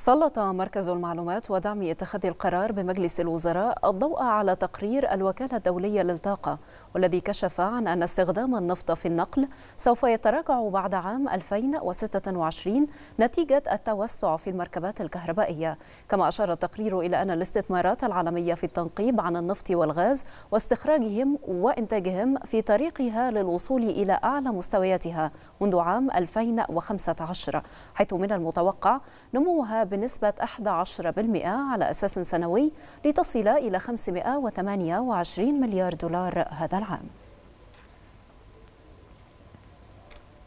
سلط مركز المعلومات ودعم اتخاذ القرار بمجلس الوزراء الضوء على تقرير الوكالة الدولية للطاقة والذي كشف عن أن استخدام النفط في النقل سوف يتراجع بعد عام 2026 نتيجة التوسع في المركبات الكهربائية كما أشار التقرير إلى أن الاستثمارات العالمية في التنقيب عن النفط والغاز واستخراجهم وإنتاجهم في طريقها للوصول إلى أعلى مستوياتها منذ عام 2015 حيث من المتوقع نموها بنسبة 11% على أساس سنوي لتصل إلى 528 مليار دولار هذا العام